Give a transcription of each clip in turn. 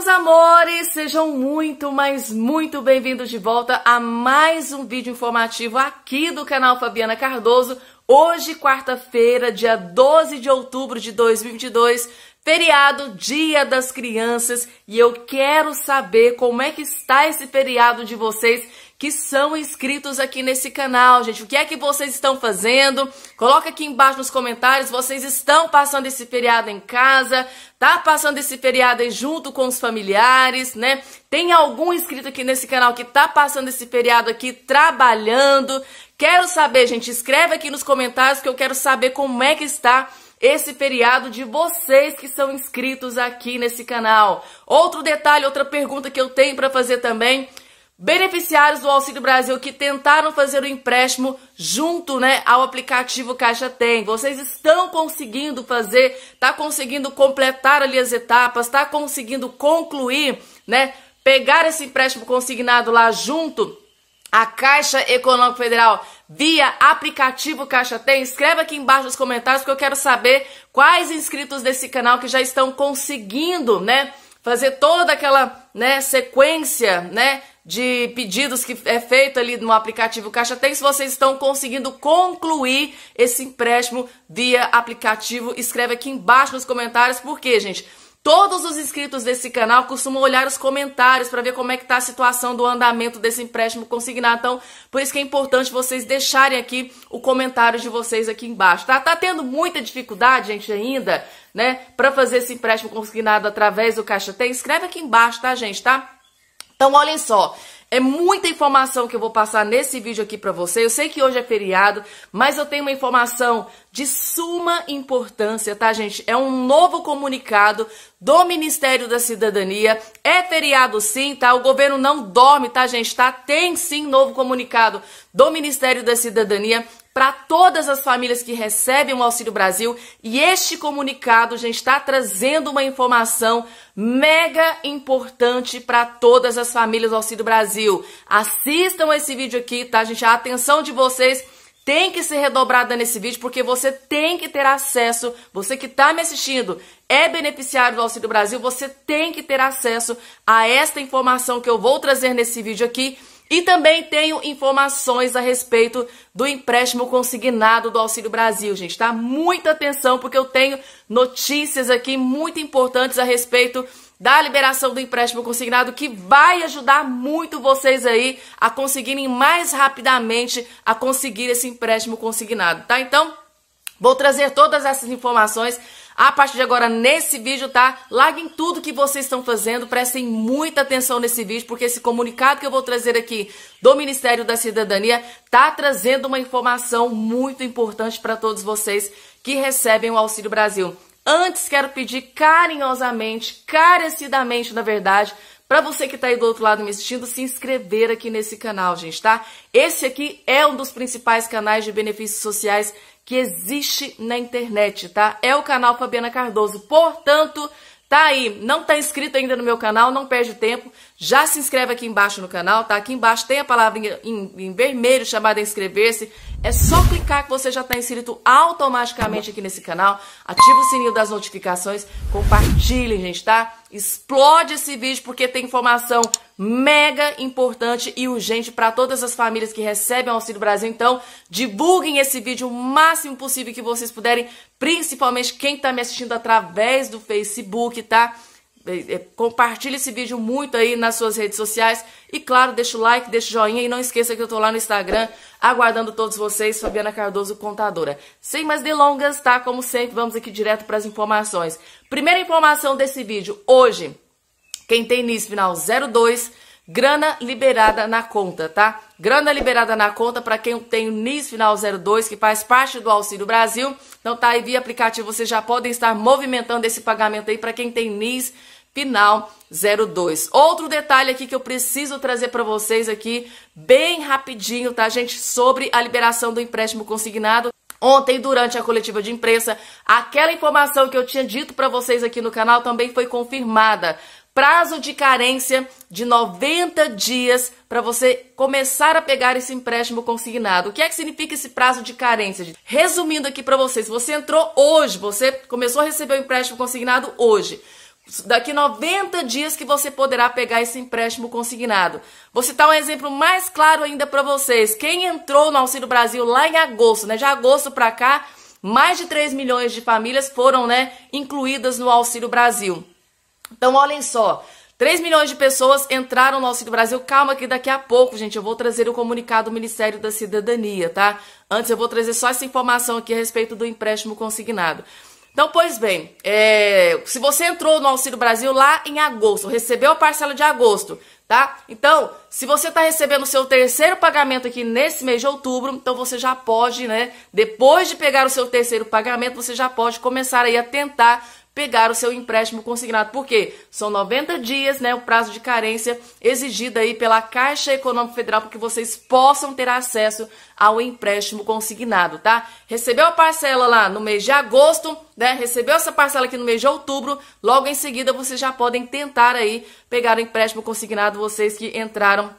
meus amores, sejam muito, mas muito bem-vindos de volta a mais um vídeo informativo aqui do canal Fabiana Cardoso. Hoje, quarta-feira, dia 12 de outubro de 2022, feriado Dia das Crianças, e eu quero saber como é que está esse feriado de vocês que são inscritos aqui nesse canal, gente. O que é que vocês estão fazendo? Coloca aqui embaixo nos comentários, vocês estão passando esse feriado em casa? Tá passando esse feriado aí junto com os familiares, né? Tem algum inscrito aqui nesse canal que tá passando esse feriado aqui trabalhando? Quero saber, gente, escreve aqui nos comentários que eu quero saber como é que está esse feriado de vocês que são inscritos aqui nesse canal. Outro detalhe, outra pergunta que eu tenho para fazer também beneficiários do Auxílio Brasil que tentaram fazer o empréstimo junto, né, ao aplicativo Caixa Tem. Vocês estão conseguindo fazer, tá conseguindo completar ali as etapas, tá conseguindo concluir, né, pegar esse empréstimo consignado lá junto à Caixa Econômica Federal via aplicativo Caixa Tem? Escreva aqui embaixo nos comentários que eu quero saber quais inscritos desse canal que já estão conseguindo, né, fazer toda aquela, né, sequência, né, de pedidos que é feito ali no aplicativo Caixa Tem, se vocês estão conseguindo concluir esse empréstimo via aplicativo, escreve aqui embaixo nos comentários, porque, gente, todos os inscritos desse canal costumam olhar os comentários para ver como é que está a situação do andamento desse empréstimo consignado. Então, por isso que é importante vocês deixarem aqui o comentário de vocês aqui embaixo, tá? Tá tendo muita dificuldade, gente, ainda, né, para fazer esse empréstimo consignado através do Caixa Tem? Escreve aqui embaixo, tá, gente, tá? Então, olhem só, é muita informação que eu vou passar nesse vídeo aqui para você. Eu sei que hoje é feriado, mas eu tenho uma informação de suma importância, tá, gente? É um novo comunicado do Ministério da Cidadania. É feriado sim, tá? O governo não dorme, tá, gente? Tá? Tem sim novo comunicado do Ministério da Cidadania para todas as famílias que recebem o Auxílio Brasil. E este comunicado, gente, está trazendo uma informação mega importante para todas as famílias do Auxílio Brasil Brasil. Assistam esse vídeo aqui, tá, gente? A atenção de vocês tem que ser redobrada nesse vídeo, porque você tem que ter acesso, você que está me assistindo é beneficiário do Auxílio Brasil, você tem que ter acesso a esta informação que eu vou trazer nesse vídeo aqui. E também tenho informações a respeito do empréstimo consignado do Auxílio Brasil, gente. Tá? Muita atenção, porque eu tenho notícias aqui muito importantes a respeito da liberação do empréstimo consignado que vai ajudar muito vocês aí a conseguirem mais rapidamente a conseguir esse empréstimo consignado, tá? Então, vou trazer todas essas informações a partir de agora nesse vídeo, tá? Larguem tudo que vocês estão fazendo, prestem muita atenção nesse vídeo, porque esse comunicado que eu vou trazer aqui do Ministério da Cidadania tá trazendo uma informação muito importante para todos vocês que recebem o Auxílio Brasil. Antes, quero pedir carinhosamente, carecidamente, na verdade, para você que está aí do outro lado me assistindo, se inscrever aqui nesse canal, gente, tá? Esse aqui é um dos principais canais de benefícios sociais que existe na internet, tá? É o canal Fabiana Cardoso. Portanto, tá aí, não tá inscrito ainda no meu canal, não perde tempo. Já se inscreve aqui embaixo no canal, tá? Aqui embaixo tem a palavra em, em vermelho chamada inscrever-se. É só clicar que você já está inscrito automaticamente aqui nesse canal. Ativa o sininho das notificações, compartilhem, gente, tá? Explode esse vídeo porque tem informação mega importante e urgente para todas as famílias que recebem o Auxílio Brasil. Então, divulguem esse vídeo o máximo possível que vocês puderem, principalmente quem está me assistindo através do Facebook, tá? É, é, Compartilhe esse vídeo muito aí nas suas redes sociais. E claro, deixa o like, deixa o joinha e não esqueça que eu tô lá no Instagram aguardando todos vocês, Fabiana Cardoso Contadora. Sem mais delongas, tá? Como sempre, vamos aqui direto para as informações. Primeira informação desse vídeo, hoje, quem tem início final 02, grana liberada na conta, tá? Grana liberada na conta para quem tem o NIS Final 02, que faz parte do Auxílio Brasil. Então tá aí via aplicativo, vocês já podem estar movimentando esse pagamento aí para quem tem NIS Final 02. Outro detalhe aqui que eu preciso trazer para vocês aqui, bem rapidinho, tá gente? Sobre a liberação do empréstimo consignado. Ontem, durante a coletiva de imprensa, aquela informação que eu tinha dito para vocês aqui no canal também foi confirmada. Prazo de carência de 90 dias para você começar a pegar esse empréstimo consignado. O que é que significa esse prazo de carência? Resumindo aqui para vocês, você entrou hoje, você começou a receber o empréstimo consignado hoje daqui 90 dias que você poderá pegar esse empréstimo consignado. Vou citar um exemplo mais claro ainda para vocês. Quem entrou no Auxílio Brasil lá em agosto, né? De agosto para cá, mais de 3 milhões de famílias foram, né, incluídas no Auxílio Brasil. Então, olhem só. 3 milhões de pessoas entraram no Auxílio Brasil. Calma que daqui a pouco, gente, eu vou trazer o comunicado do Ministério da Cidadania, tá? Antes eu vou trazer só essa informação aqui a respeito do empréstimo consignado. Então, pois bem, é... se você entrou no Auxílio Brasil lá em agosto, recebeu a parcela de agosto, tá? Então, se você está recebendo o seu terceiro pagamento aqui nesse mês de outubro, então você já pode, né? Depois de pegar o seu terceiro pagamento, você já pode começar aí a tentar pegar o seu empréstimo consignado. Por quê? São 90 dias, né, o prazo de carência exigido aí pela Caixa Econômica Federal para que vocês possam ter acesso ao empréstimo consignado, tá? Recebeu a parcela lá no mês de agosto, né? Recebeu essa parcela aqui no mês de outubro, logo em seguida vocês já podem tentar aí pegar o empréstimo consignado vocês que entraram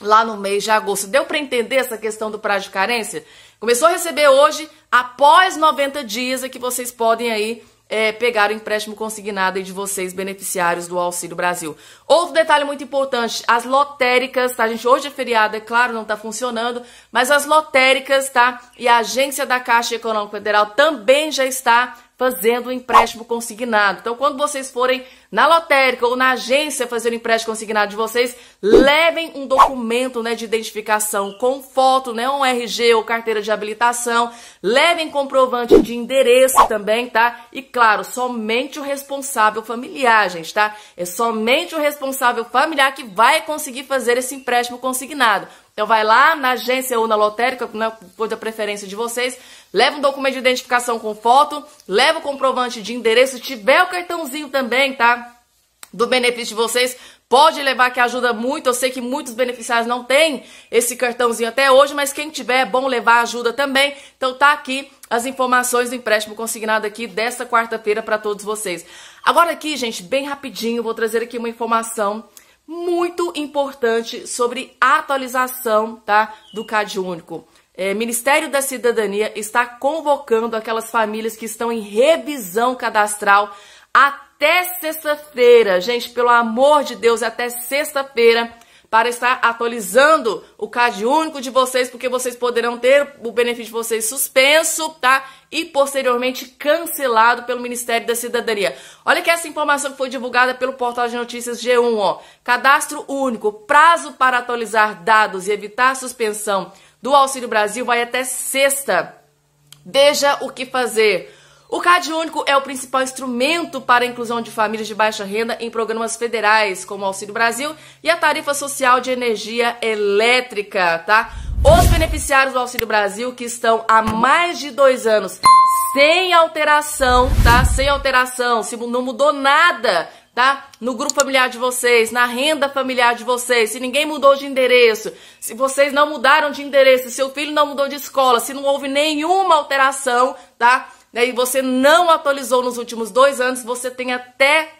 lá no mês de agosto. Deu para entender essa questão do prazo de carência? Começou a receber hoje, após 90 dias é que vocês podem aí é, pegar o empréstimo consignado de vocês, beneficiários do Auxílio Brasil. Outro detalhe muito importante, as lotéricas, tá, gente? Hoje é feriado, é claro, não tá funcionando, mas as lotéricas, tá? E a agência da Caixa Econômica Federal também já está fazendo um empréstimo consignado. Então, quando vocês forem na lotérica ou na agência fazer o um empréstimo consignado de vocês, levem um documento né, de identificação com foto, né, um RG ou carteira de habilitação, levem comprovante de endereço também, tá? E claro, somente o responsável familiar, gente, tá? É somente o responsável familiar que vai conseguir fazer esse empréstimo consignado. Então vai lá na agência ou na lotérica, né, por da preferência de vocês, leva um documento de identificação com foto, leva o comprovante de endereço, se tiver o cartãozinho também, tá? Do benefício de vocês, pode levar que ajuda muito. Eu sei que muitos beneficiários não têm esse cartãozinho até hoje, mas quem tiver é bom levar ajuda também. Então tá aqui as informações do empréstimo consignado aqui desta quarta-feira para todos vocês. Agora aqui, gente, bem rapidinho, vou trazer aqui uma informação muito importante sobre a atualização tá, do CAD Único. É, Ministério da Cidadania está convocando aquelas famílias que estão em revisão cadastral até sexta-feira. Gente, pelo amor de Deus, até sexta-feira para estar atualizando o CAD único de vocês, porque vocês poderão ter o benefício de vocês suspenso, tá? E posteriormente cancelado pelo Ministério da Cidadania. Olha que essa informação que foi divulgada pelo portal de notícias G1, ó. Cadastro único, prazo para atualizar dados e evitar suspensão do Auxílio Brasil vai até sexta. Veja o que fazer. O CAD único é o principal instrumento para a inclusão de famílias de baixa renda em programas federais, como o Auxílio Brasil e a tarifa social de energia elétrica, tá? Os beneficiários do Auxílio Brasil que estão há mais de dois anos sem alteração, tá? Sem alteração, se não mudou nada tá? No grupo familiar de vocês, na renda familiar de vocês, se ninguém mudou de endereço, se vocês não mudaram de endereço, se seu filho não mudou de escola, se não houve nenhuma alteração, tá? né, e você não atualizou nos últimos dois anos, você tem até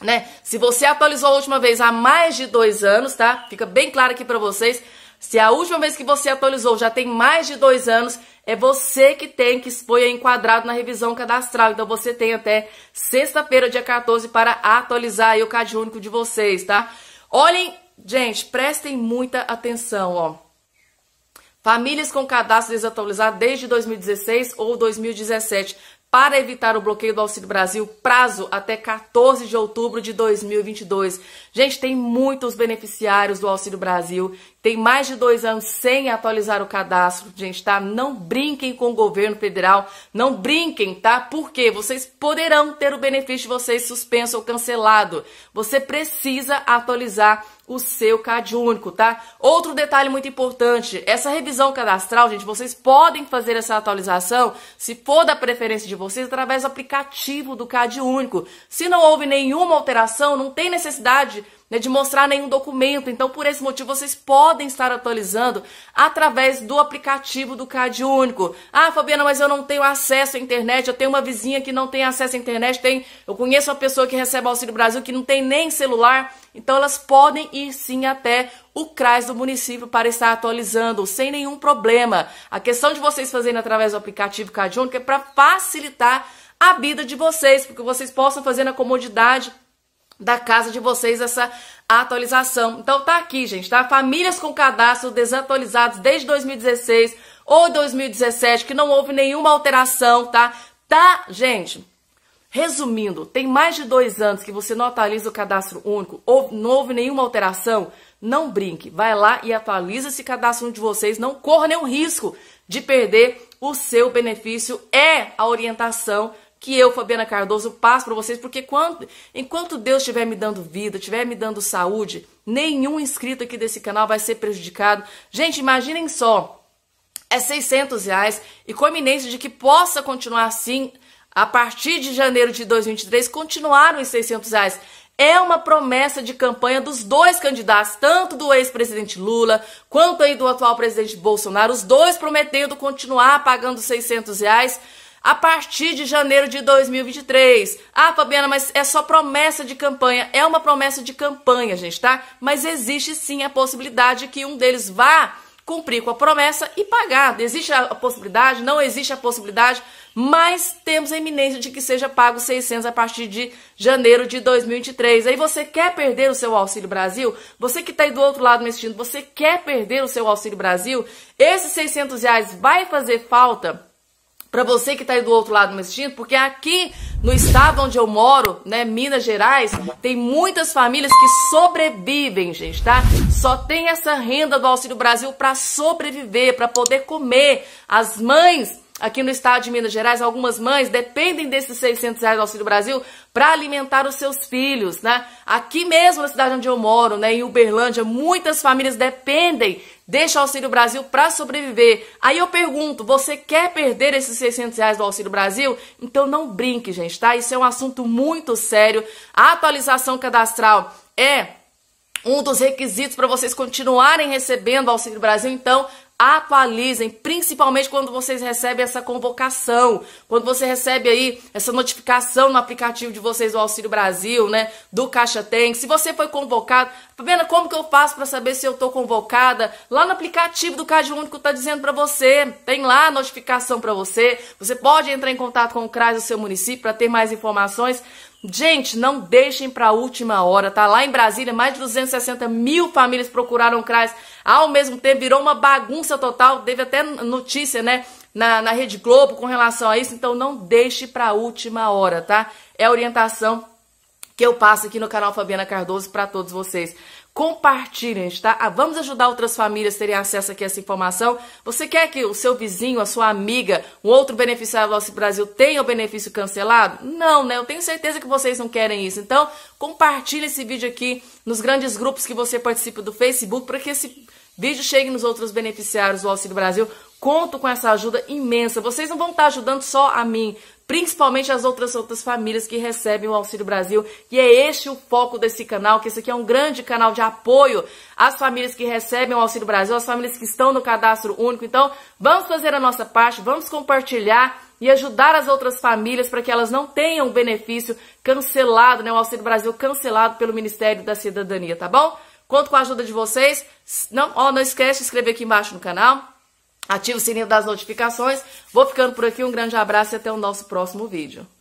né? Se você atualizou a última vez há mais de dois anos, tá? Fica bem claro aqui para vocês. Se a última vez que você atualizou já tem mais de dois anos, é você que tem que foi enquadrado na revisão cadastral. Então você tem até sexta-feira, dia 14, para atualizar o CAD único de vocês, tá? Olhem, gente, prestem muita atenção, ó. Famílias com cadastro desatualizado desde 2016 ou 2017 para evitar o bloqueio do Auxílio Brasil, prazo até 14 de outubro de 2022. Gente, tem muitos beneficiários do Auxílio Brasil tem mais de dois anos sem atualizar o cadastro, gente, tá? Não brinquem com o governo federal, não brinquem, tá? Porque vocês poderão ter o benefício de vocês suspenso ou cancelado. Você precisa atualizar o seu CAD único, tá? Outro detalhe muito importante, essa revisão cadastral, gente, vocês podem fazer essa atualização, se for da preferência de vocês, através do aplicativo do CAD único. Se não houve nenhuma alteração, não tem necessidade né, de mostrar nenhum documento. Então, por esse motivo, vocês podem estar atualizando através do aplicativo do Cade Único. Ah, Fabiana, mas eu não tenho acesso à internet, eu tenho uma vizinha que não tem acesso à internet, tem, eu conheço uma pessoa que recebe Auxílio Brasil que não tem nem celular. Então, elas podem ir sim até o CRAS do município para estar atualizando sem nenhum problema. A questão de vocês fazerem através do aplicativo Cade Único é para facilitar a vida de vocês, porque vocês possam fazer na comodidade da casa de vocês essa atualização. Então tá aqui, gente, tá? Famílias com cadastro desatualizados desde 2016 ou 2017 que não houve nenhuma alteração, tá? Tá, gente? Resumindo, tem mais de dois anos que você não atualiza o cadastro único, ou não houve nenhuma alteração, não brinque. Vai lá e atualiza esse cadastro de vocês, não corra nenhum risco de perder o seu benefício. É a orientação que eu, Fabiana Cardoso, passo para vocês, porque quando, enquanto Deus estiver me dando vida, estiver me dando saúde, nenhum inscrito aqui desse canal vai ser prejudicado. Gente, imaginem só, é 600 reais e com a iminência de que possa continuar assim, a partir de janeiro de 2023, continuaram os 600 reais. É uma promessa de campanha dos dois candidatos, tanto do ex-presidente Lula quanto aí do atual presidente Bolsonaro. Os dois prometendo continuar pagando 600 reais a partir de janeiro de 2023. Ah, Fabiana, mas é só promessa de campanha. É uma promessa de campanha, gente, tá? Mas existe sim a possibilidade que um deles vá cumprir com a promessa e pagar. Existe a possibilidade, não existe a possibilidade, mas temos a iminência de que seja pago 600 a partir de janeiro de 2023. Aí você quer perder o seu Auxílio Brasil? Você que está aí do outro lado me assistindo, você quer perder o seu Auxílio Brasil? Esses 600 reais vai fazer falta para você que está aí do outro lado me assistindo, porque aqui no estado onde eu moro, né, Minas Gerais, tem muitas famílias que sobrevivem, gente, tá? Só tem essa renda do Auxílio Brasil para sobreviver, para poder comer. As mães aqui no estado de Minas Gerais, algumas mães dependem desses 600 reais do Auxílio Brasil para alimentar os seus filhos, né? Aqui mesmo na cidade onde eu moro, né, em Uberlândia, muitas famílias dependem deste Auxílio Brasil para sobreviver. Aí eu pergunto, você quer perder esses 600 reais do Auxílio Brasil? Então não brinque, gente, tá? Isso é um assunto muito sério. A atualização cadastral é um dos requisitos para vocês continuarem recebendo o Auxílio Brasil, então atualizem, principalmente quando vocês recebem essa convocação, quando você recebe aí essa notificação no aplicativo de vocês do Auxílio Brasil, né, do Caixa Tem. Se você foi convocado, Fabiana, como que eu faço para saber se eu tô convocada? Lá no aplicativo do Caixa Único tá dizendo para você, tem lá a notificação para você. Você pode entrar em contato com o CRAS do seu município para ter mais informações. Gente, não deixem para a última hora, tá? Lá em Brasília, mais de 260 mil famílias procuraram o CRAS ao mesmo tempo, virou uma bagunça total. Teve até notícia, né? Na, na Rede Globo com relação a isso. Então, não deixe para a última hora, tá? É orientação que eu passo aqui no canal Fabiana Cardoso para todos vocês compartilhem, tá? Ah, vamos ajudar outras famílias a terem acesso aqui a essa informação. Você quer que o seu vizinho, a sua amiga, um outro beneficiário do Auxílio Brasil tenha o benefício cancelado? Não, né? Eu tenho certeza que vocês não querem isso. Então, compartilhe esse vídeo aqui nos grandes grupos que você participa do Facebook para que esse vídeo chegue nos outros beneficiários do Auxílio Brasil. Conto com essa ajuda imensa. Vocês não vão estar ajudando só a mim, principalmente as outras outras famílias que recebem o Auxílio Brasil, e é este o foco desse canal, que esse aqui é um grande canal de apoio às famílias que recebem o Auxílio Brasil, às famílias que estão no cadastro único. Então, vamos fazer a nossa parte, vamos compartilhar e ajudar as outras famílias para que elas não tenham benefício cancelado, né, o Auxílio Brasil cancelado pelo Ministério da Cidadania, tá bom? Conto com a ajuda de vocês. Não, ó, não esquece de se inscrever aqui embaixo no canal Ative o sininho das notificações. Vou ficando por aqui. Um grande abraço e até o nosso próximo vídeo.